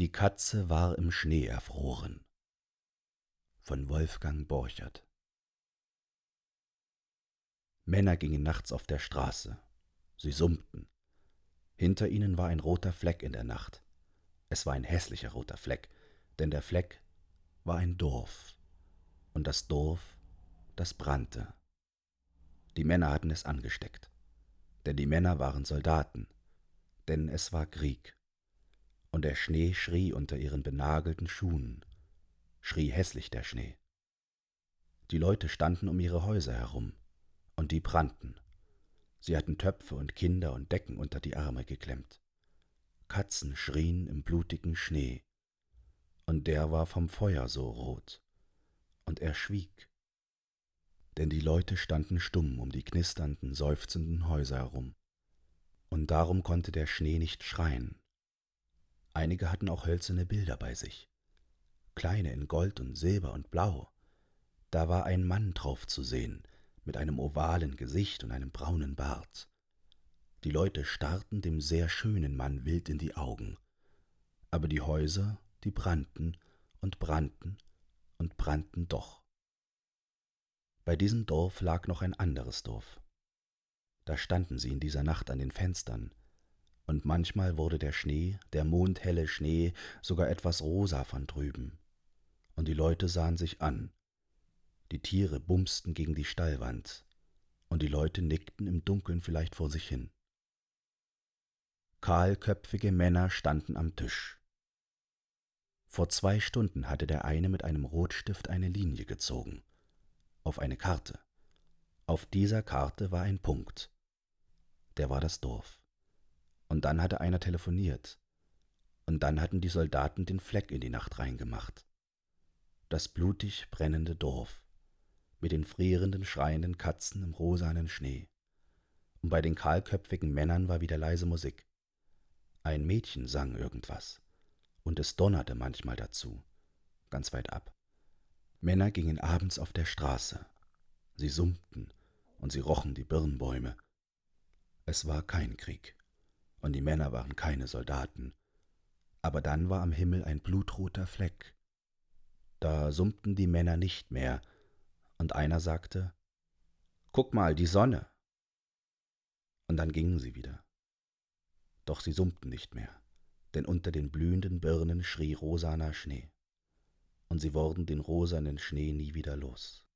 Die Katze war im Schnee erfroren von Wolfgang Borchert Männer gingen nachts auf der Straße. Sie summten. Hinter ihnen war ein roter Fleck in der Nacht. Es war ein hässlicher roter Fleck, denn der Fleck war ein Dorf. Und das Dorf, das brannte. Die Männer hatten es angesteckt. Denn die Männer waren Soldaten. Denn es war Krieg und der Schnee schrie unter ihren benagelten Schuhen, schrie hässlich der Schnee. Die Leute standen um ihre Häuser herum, und die brannten. Sie hatten Töpfe und Kinder und Decken unter die Arme geklemmt. Katzen schrien im blutigen Schnee, und der war vom Feuer so rot, und er schwieg. Denn die Leute standen stumm um die knisternden, seufzenden Häuser herum, und darum konnte der Schnee nicht schreien, Einige hatten auch hölzerne Bilder bei sich, kleine in Gold und Silber und Blau. Da war ein Mann drauf zu sehen, mit einem ovalen Gesicht und einem braunen Bart. Die Leute starrten dem sehr schönen Mann wild in die Augen, aber die Häuser, die brannten und brannten und brannten doch. Bei diesem Dorf lag noch ein anderes Dorf. Da standen sie in dieser Nacht an den Fenstern, und manchmal wurde der Schnee, der mondhelle Schnee, sogar etwas rosa von drüben. Und die Leute sahen sich an. Die Tiere bumsten gegen die Stallwand, und die Leute nickten im Dunkeln vielleicht vor sich hin. Kahlköpfige Männer standen am Tisch. Vor zwei Stunden hatte der eine mit einem Rotstift eine Linie gezogen. Auf eine Karte. Auf dieser Karte war ein Punkt. Der war das Dorf. Und dann hatte einer telefoniert. Und dann hatten die Soldaten den Fleck in die Nacht reingemacht. Das blutig brennende Dorf. Mit den frierenden, schreienden Katzen im rosanen Schnee. Und bei den kahlköpfigen Männern war wieder leise Musik. Ein Mädchen sang irgendwas. Und es donnerte manchmal dazu. Ganz weit ab. Männer gingen abends auf der Straße. Sie summten und sie rochen die Birnbäume. Es war kein Krieg und die Männer waren keine Soldaten. Aber dann war am Himmel ein blutroter Fleck. Da summten die Männer nicht mehr, und einer sagte, Guck mal, die Sonne. Und dann gingen sie wieder. Doch sie summten nicht mehr, denn unter den blühenden Birnen schrie rosaner Schnee, und sie wurden den rosanen Schnee nie wieder los.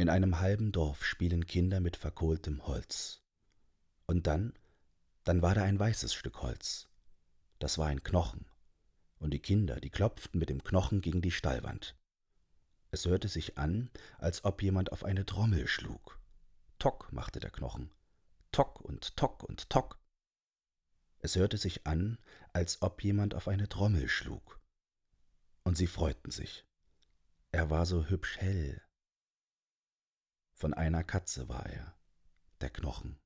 In einem halben Dorf spielen Kinder mit verkohltem Holz. Und dann, dann war da ein weißes Stück Holz. Das war ein Knochen. Und die Kinder, die klopften mit dem Knochen gegen die Stallwand. Es hörte sich an, als ob jemand auf eine Trommel schlug. Tock machte der Knochen. Tock und tock und tock. Es hörte sich an, als ob jemand auf eine Trommel schlug. Und sie freuten sich. Er war so hübsch hell. Von einer Katze war er, der Knochen.